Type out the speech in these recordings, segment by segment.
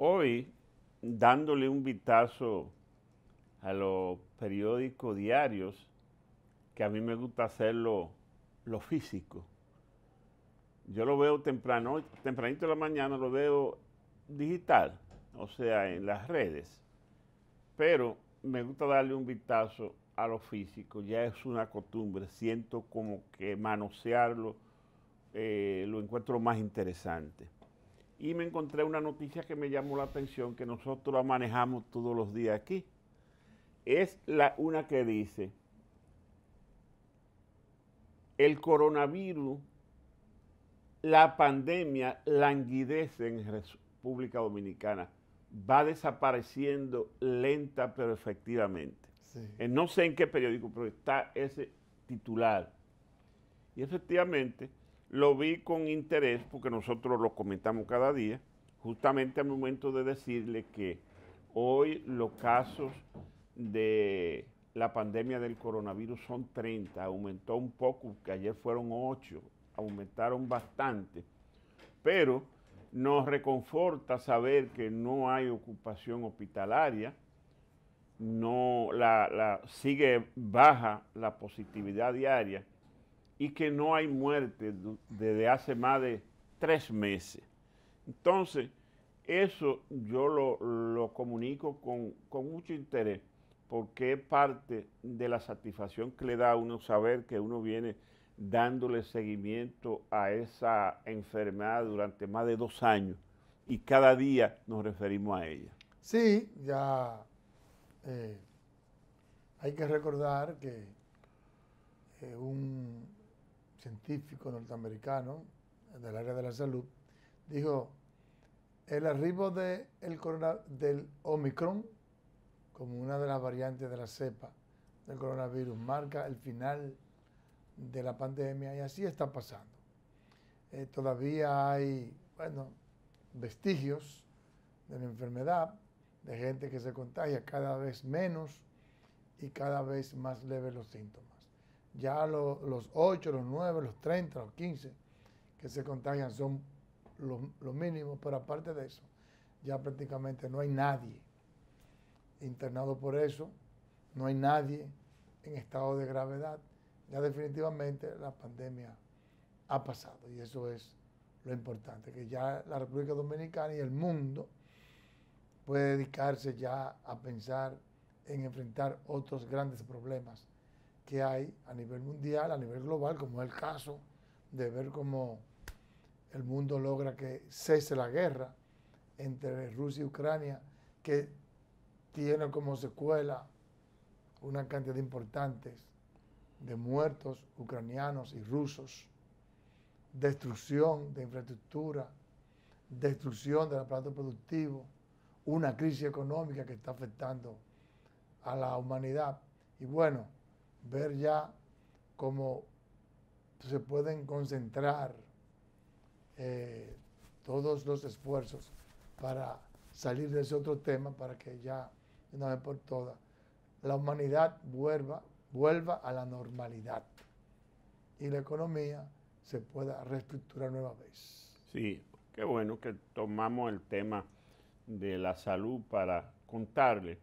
Hoy, dándole un vistazo a los periódicos diarios, que a mí me gusta hacerlo lo físico. Yo lo veo temprano, tempranito de la mañana, lo veo digital, o sea, en las redes. Pero me gusta darle un vistazo a lo físico, ya es una costumbre, siento como que manosearlo eh, lo encuentro más interesante y me encontré una noticia que me llamó la atención, que nosotros la manejamos todos los días aquí. Es la una que dice, el coronavirus, la pandemia languidece en República Dominicana, va desapareciendo lenta pero efectivamente. Eh, no sé en qué periódico, pero está ese titular. Y efectivamente, lo vi con interés porque nosotros lo comentamos cada día, justamente al momento de decirle que hoy los casos de la pandemia del coronavirus son 30, aumentó un poco, que ayer fueron 8, aumentaron bastante, pero nos reconforta saber que no hay ocupación hospitalaria, no la, la sigue baja la positividad diaria y que no hay muerte desde hace más de tres meses. Entonces, eso yo lo, comunico con, mucho interés, porque es parte de la satisfacción que le da a uno saber que uno viene dándole seguimiento a esa enfermedad durante más de dos años y cada día nos referimos a ella. Sí, ya eh, hay que recordar que eh, un científico norteamericano del área de la salud, dijo, el arribo de el del Omicron como una de las variantes de la cepa del coronavirus marca el final de la pandemia y así está pasando. Eh, todavía hay, bueno, vestigios de la enfermedad, de gente que se contagia cada vez menos y cada vez más leves los síntomas ya los 8, los 9, los 30, los 15 que se contagian son los, los mínimos, pero aparte de eso, ya prácticamente no hay nadie internado por eso, no hay nadie en estado de gravedad. Ya definitivamente la pandemia ha pasado y eso es lo importante, que ya la República Dominicana y el mundo puede dedicarse ya a pensar en enfrentar otros grandes problemas que hay a nivel mundial, a nivel global, como es el caso de ver cómo el mundo logra que cese la guerra entre Rusia y Ucrania, que tiene como secuela una cantidad importante de muertos ucranianos y rusos, destrucción de infraestructura, destrucción del aparato productivo, una crisis económica que está afectando a la humanidad. Y bueno, ver ya cómo se pueden concentrar eh, todos los esfuerzos para salir de ese otro tema, para que ya, una vez por todas, la humanidad vuelva, vuelva a la normalidad y la economía se pueda reestructurar nueva vez. Sí, qué bueno que tomamos el tema de la salud para contarle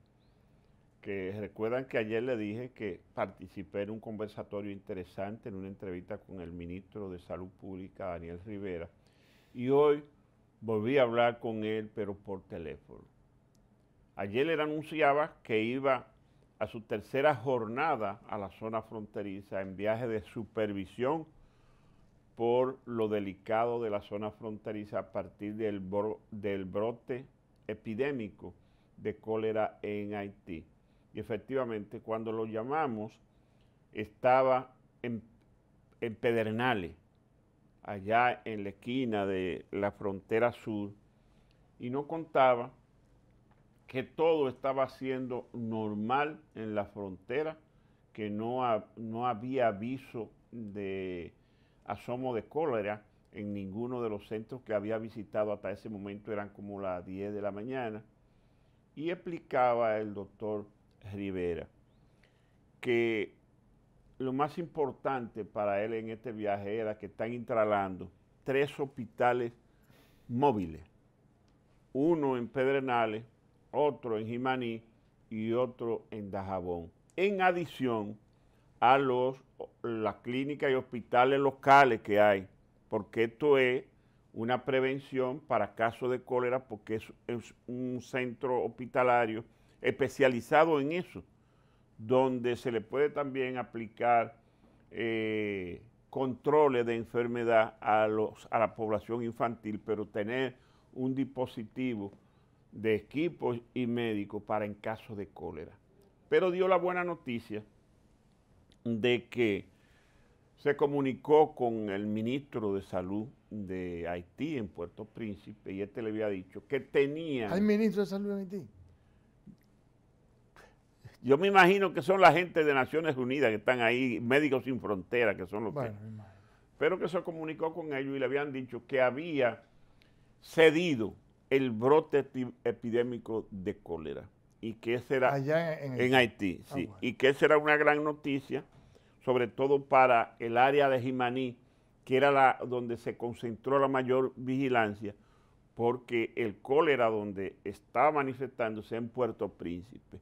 que recuerdan que ayer le dije que participé en un conversatorio interesante, en una entrevista con el ministro de Salud Pública, Daniel Rivera, y hoy volví a hablar con él, pero por teléfono. Ayer él anunciaba que iba a su tercera jornada a la zona fronteriza en viaje de supervisión por lo delicado de la zona fronteriza a partir del, del brote epidémico de cólera en Haití. Y efectivamente, cuando lo llamamos, estaba en, Pedernales, allá en la esquina de la frontera sur, y no contaba que todo estaba siendo normal en la frontera, que no, no había aviso de asomo de cólera en ninguno de los centros que había visitado hasta ese momento, eran como las 10 de la mañana, y explicaba el doctor Rivera, que lo más importante para él en este viaje era que están instalando tres hospitales móviles, uno en Pedrenales, otro en Jimaní y otro en Dajabón, en adición a los, las clínicas y hospitales locales que hay, porque esto es una prevención para casos de cólera, porque es un centro hospitalario especializado en eso, donde se le puede también aplicar eh, controles de enfermedad a, la población infantil, pero tener un dispositivo de equipos y médicos para en caso de cólera. Pero dio la buena noticia de que se comunicó con el ministro de Salud de Haití en Puerto Príncipe y este le había dicho que tenía... ¿Hay ministro de Salud de Haití? Yo me imagino que son la gente de Naciones Unidas que están ahí, Médicos Sin Fronteras, que son los que... Pero que se comunicó con ellos y le habían dicho que había cedido el brote epidémico de cólera y que será Allá en, Haití, ah, sí, y que era una gran noticia, sobre todo para el área de Jimaní, que era donde se concentró la mayor vigilancia, porque el cólera donde estaba manifestándose en Puerto Príncipe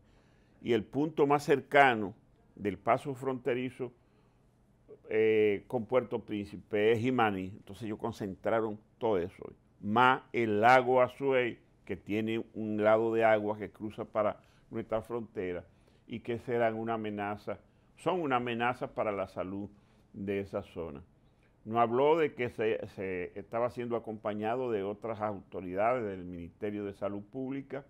y el punto más cercano del paso fronterizo eh, con Puerto Príncipe es Jimani. Entonces ellos concentraron todo eso. Más el lago Azuay, que tiene un lado de agua que cruza para nuestra frontera y que serán una amenaza, son una amenaza para la salud de esa zona. No habló de que se, estaba siendo acompañado de otras autoridades del Ministerio de Salud Pública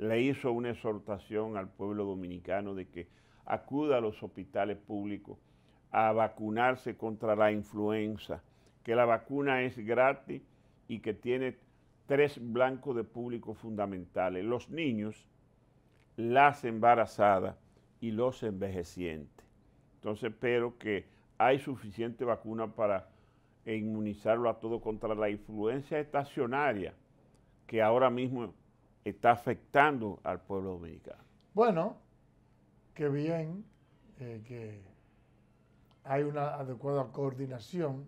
le hizo una exhortación al pueblo dominicano de que acuda a los hospitales públicos a vacunarse contra la influenza, que la vacuna es gratis y que tiene tres blancos de público fundamentales, los niños, las embarazadas y los envejecientes. Entonces espero que hay suficiente vacuna para inmunizarlo a todo contra la influencia estacionaria que ahora mismo está afectando al pueblo dominicano. Bueno, qué bien eh, que hay una adecuada coordinación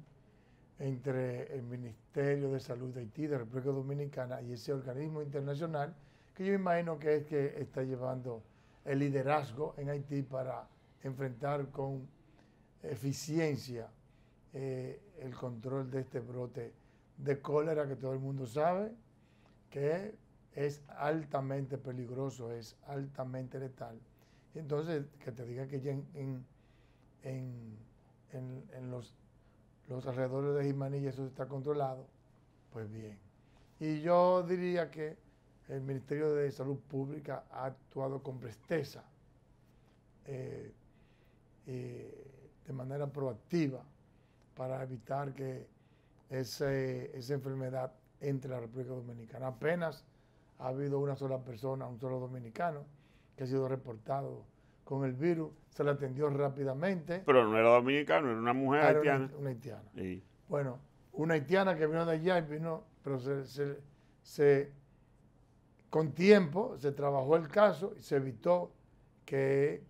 entre el Ministerio de Salud de Haití, de República Dominicana y ese organismo internacional que yo imagino que es que está llevando el liderazgo en Haití para enfrentar con eficiencia eh, el control de este brote de cólera que todo el mundo sabe que es altamente peligroso, es altamente letal. Entonces, que te diga que ya en, los, alrededores de Jimaní eso está controlado, pues bien. Y yo diría que el Ministerio de Salud Pública ha actuado con presteza, eh, eh, de manera proactiva, para evitar que esa enfermedad entre la República Dominicana. Apenas ha habido una sola persona, un solo dominicano, que ha sido reportado con el virus. Se le atendió rápidamente. Pero no era dominicano, era una mujer haitiana. Una, haitiana. Bueno, una haitiana que vino de allá y vino, pero se, con tiempo se trabajó el caso y se evitó que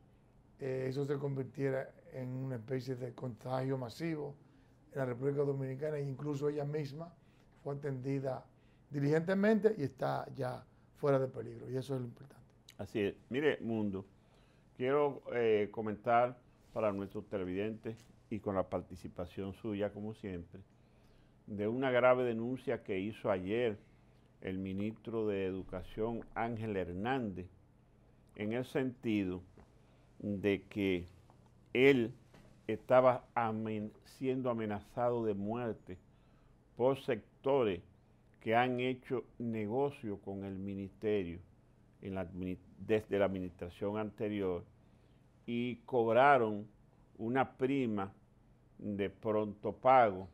eh, eso se convirtiera en una especie de contagio masivo en la República Dominicana e incluso ella misma fue atendida diligentemente y está ya fuera de peligro y eso es lo importante. Así es. Mire, mundo, quiero eh, comentar para nuestros televidentes y con la participación suya, como siempre, de una grave denuncia que hizo ayer el ministro de Educación Ángel Hernández, en el sentido de que él estaba siendo amenazado de muerte por sectores que han hecho negocio con el ministerio desde la administración anterior y cobraron una prima de pronto pago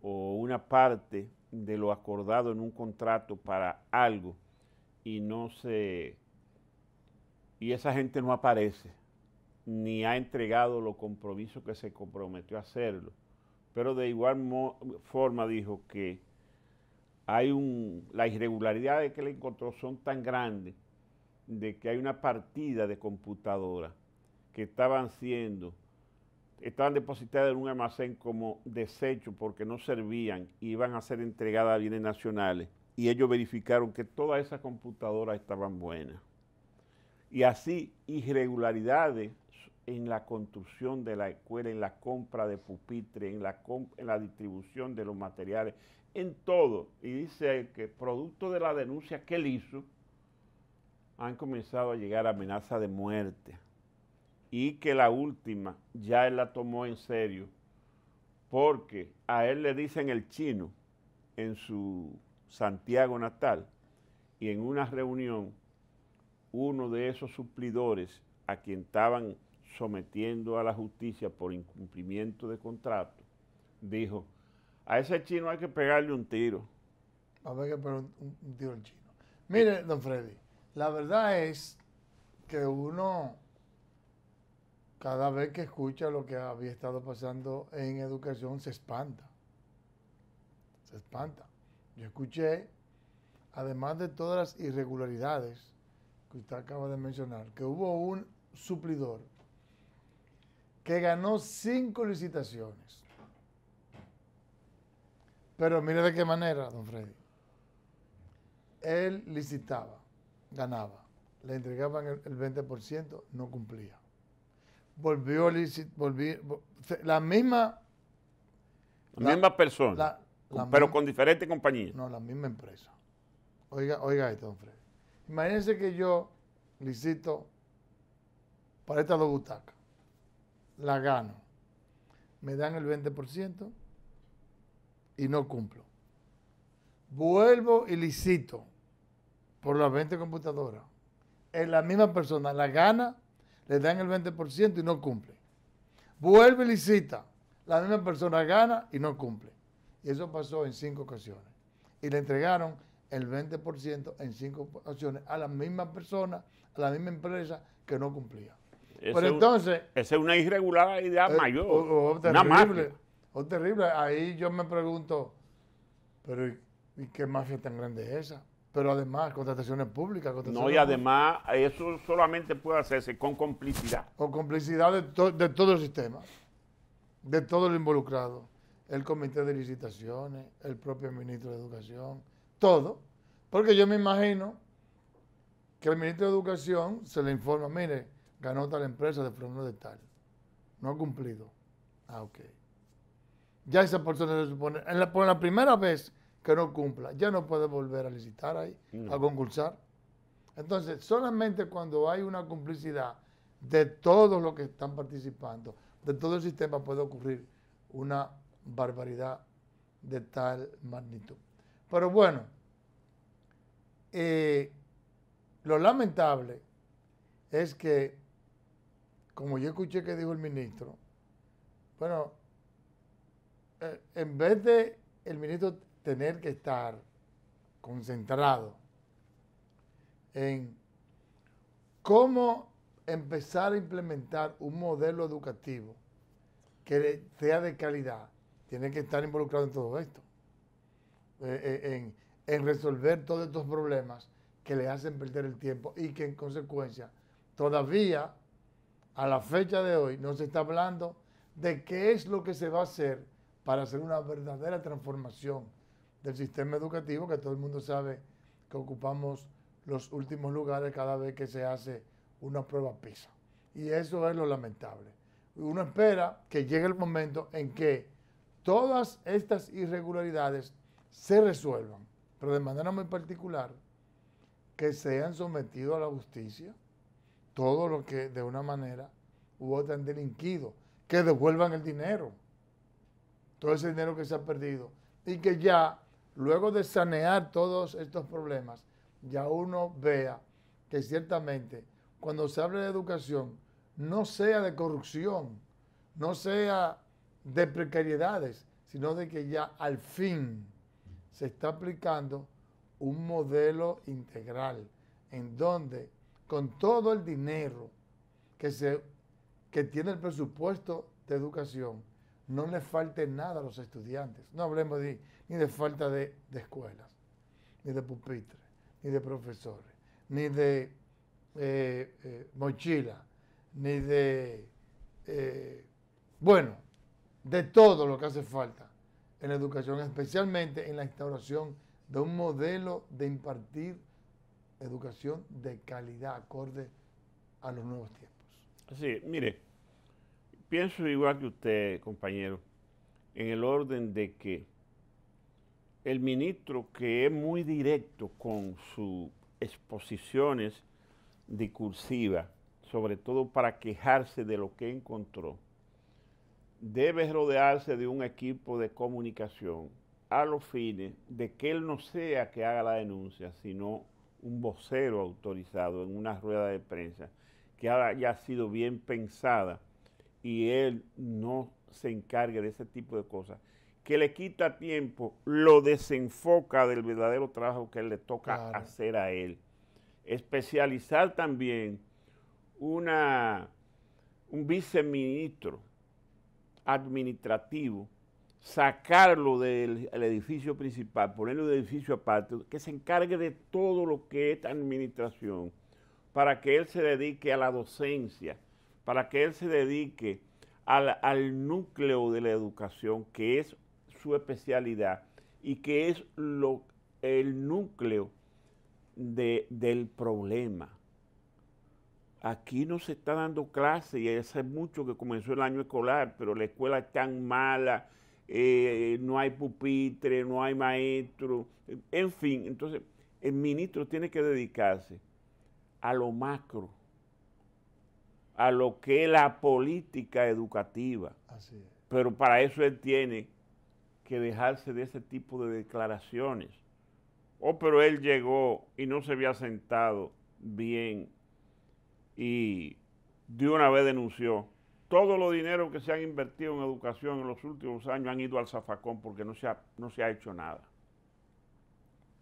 o una parte de lo acordado en un contrato para algo y no se y esa gente no aparece ni ha entregado los compromisos que se comprometió a hacerlo pero de igual forma dijo que hay un, las irregularidades que le encontró son tan grandes de que hay una partida de computadoras que estaban siendo, estaban depositadas en un almacén como desecho porque no servían y iban a ser entregadas a bienes nacionales. Y ellos verificaron que todas esas computadoras estaban buenas. Y así irregularidades en la construcción de la escuela, en la compra de pupitres, en la, en la distribución de los materiales, en todo. Y dice que producto de la denuncia que él hizo, han comenzado a llegar amenazas de muerte. Y que la última ya él la tomó en serio, porque a él le dicen el chino en su Santiago natal, y en una reunión, uno de esos suplidores a quien estaban sometiendo a la justicia por incumplimiento de contrato, dijo, a ese chino hay que pegarle un tiro. a ver que pero un, un tiro al chino. Mire, don Freddy, la verdad es que uno, cada vez que escucha lo que había estado pasando en educación, se espanta. Se espanta. Yo escuché, además de todas las irregularidades que usted acaba de mencionar, que hubo un suplidor que ganó cinco licitaciones pero mire de qué manera, don Freddy. Él licitaba, ganaba, le entregaban el, 20%, no cumplía. Volvió, a licitar, volvió la misma... La, misma persona, pero con diferentes compañías. No, la misma empresa. Oiga, oiga esto, don Freddy. Imagínense que yo licito para estas dos butacas, la gano, me dan el 20%, y no cumplo. Vuelvo y licito por las 20 computadoras. En la misma persona la gana, le dan el 20% y no cumple. Vuelve y licita. La misma persona gana y no cumple. Y eso pasó en cinco ocasiones. Y le entregaron el 20% en cinco ocasiones a la misma persona, a la misma empresa que no cumplía. entonces... Esa es una irregularidad eh, mayor. Una Oh terrible. Ahí yo me pregunto, pero ¿y qué mafia tan grande es esa? Pero además, contrataciones públicas. no, y además, eso solamente puede hacerse con complicidad. Con complicidad de, todo el sistema, de todo lo involucrado. El comité de licitaciones, el propio ministro de Educación, todo. Porque yo me imagino que el ministro de Educación se le informa, mire, ganó tal empresa de fondo de tal. No ha cumplido. Ah, ok ya esa persona se supone, por la primera vez que no cumpla, ya no puede volver a licitar ahí, a concursar. Entonces, solamente cuando hay una complicidad de todos los que están participando, de todo el sistema, puede ocurrir una barbaridad de tal magnitud. Pero bueno, eh, lo lamentable es que, como yo escuché que dijo el ministro, bueno, eh, en vez de el ministro tener que estar concentrado en cómo empezar a implementar un modelo educativo que sea de calidad, tiene que estar involucrado en todo esto, eh, eh, en, resolver todos estos problemas que le hacen perder el tiempo y que en consecuencia todavía a la fecha de hoy no se está hablando de qué es lo que se va a hacer para hacer una verdadera transformación del sistema educativo, que todo el mundo sabe que ocupamos los últimos lugares cada vez que se hace una prueba PISA. Y eso es lo lamentable. Uno espera que llegue el momento en que todas estas irregularidades se resuelvan, pero de manera muy particular, que sean sometidos a la justicia todo lo que de una manera u otra han delinquido, que devuelvan el dinero todo ese dinero que se ha perdido y que ya, luego de sanear todos estos problemas, ya uno vea que ciertamente cuando se habla de educación, no sea de corrupción, no sea de precariedades, sino de que ya al fin se está aplicando un modelo integral en donde con todo el dinero que, se, que tiene el presupuesto de educación, no le falte nada a los estudiantes. No hablemos ni de falta de, escuelas, ni de pupitres, ni de profesores, ni de eh, eh, mochila, ni de, eh, bueno, de todo lo que hace falta en la educación, especialmente en la instauración de un modelo de impartir educación de calidad acorde a los nuevos tiempos. Sí, mire, pienso igual que usted, compañero, en el orden de que el ministro, que es muy directo con sus exposiciones discursivas, sobre todo para quejarse de lo que encontró, debe rodearse de un equipo de comunicación a los fines de que él no sea que haga la denuncia, sino un vocero autorizado en una rueda de prensa que haya sido bien pensada y Él no se encargue de ese tipo de cosas, que le quita tiempo, lo desenfoca del verdadero trabajo que le toca hacer a Él. Especializar también una, un viceministro administrativo sacarlo del edificio principal, ponerlo en edificio aparte, que se encargue de todo lo que es administración, para que él se dedique a la docencia, para que él se dedique al, núcleo de la educación, que es su especialidad y que es lo, el núcleo de, del problema. Aquí no se está dando clase y hace mucho que comenzó el año escolar, pero la escuela es tan mala, eh, no hay pupitre, no hay maestro, en fin. Entonces, el ministro tiene que dedicarse a lo macro a lo que es la política educativa. Pero para eso él tiene que dejarse de ese tipo de declaraciones. Oh, pero él llegó y no se había sentado bien y de una vez denunció. Todos los dinero que se han invertido en educación en los últimos años han ido al zafacón porque no no se ha hecho nada.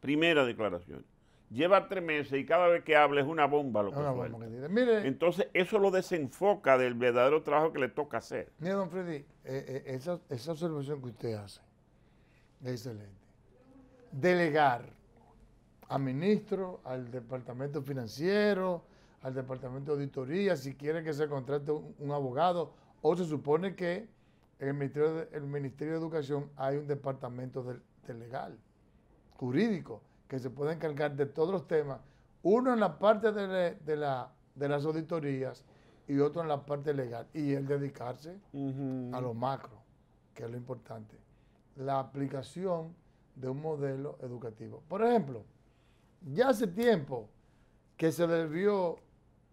Primera declaración lleva tres meses y cada vez que habla es una bomba lo que, una Entonces, eso lo desenfoca del verdadero trabajo que le toca hacer. Mira don Freddy, eh, eh, esa, observación que usted hace es excelente. Delegar a ministro, al departamento financiero, al departamento de auditoría, si quiere que se contrate un, abogado, o se supone que en el Ministerio de, el Ministerio de Educación hay un departamento legal, jurídico que se puede encargar de todos los temas, uno en la parte de, la, de las auditorías y otro en la parte legal, y el dedicarse a lo macro, que es lo importante, la aplicación de un modelo educativo. Por ejemplo, ya hace tiempo que se debió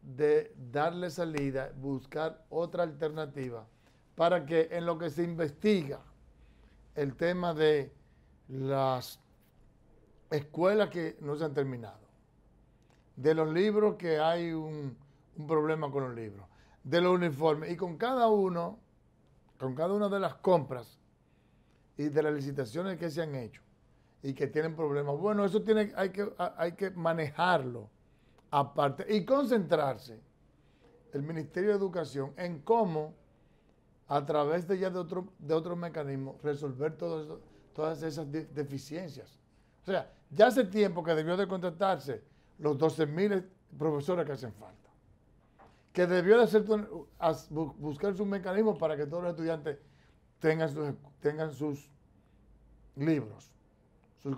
de darle salida, buscar otra alternativa, para que en lo que se investiga el tema de las escuelas que no se han terminado, de los libros que hay un, problema con los libros, de los uniformes y con cada uno, con cada una de las compras y de las licitaciones que se han hecho y que tienen problemas. Bueno, eso tiene, hay, que, hay que manejarlo aparte y concentrarse el Ministerio de Educación en cómo, a través de ya de otro, de otros mecanismo, resolver todo todas esas deficiencias. O sea, ya hace tiempo que debió de contratarse los 12.000 profesores que hacen falta. Que debió de hacer, buscarse un mecanismo para que todos los estudiantes tengan sus, tengan sus libros, sus,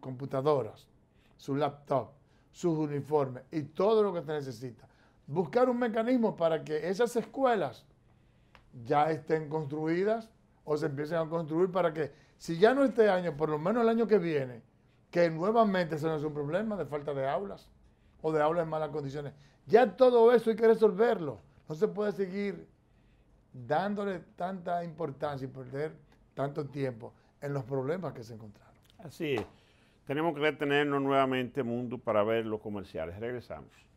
computadoras, su laptop, sus uniformes y todo lo que se necesita. Buscar un mecanismo para que esas escuelas ya estén construidas o se empiecen a construir para que si ya no este año, por lo menos el año que viene, que nuevamente se nos es un problema de falta de aulas o de aulas en malas condiciones. Ya todo eso hay que resolverlo. No se puede seguir dándole tanta importancia y perder tanto tiempo en los problemas que se encontraron. Así es. Tenemos que detenernos nuevamente, Mundo, para ver los comerciales. Regresamos.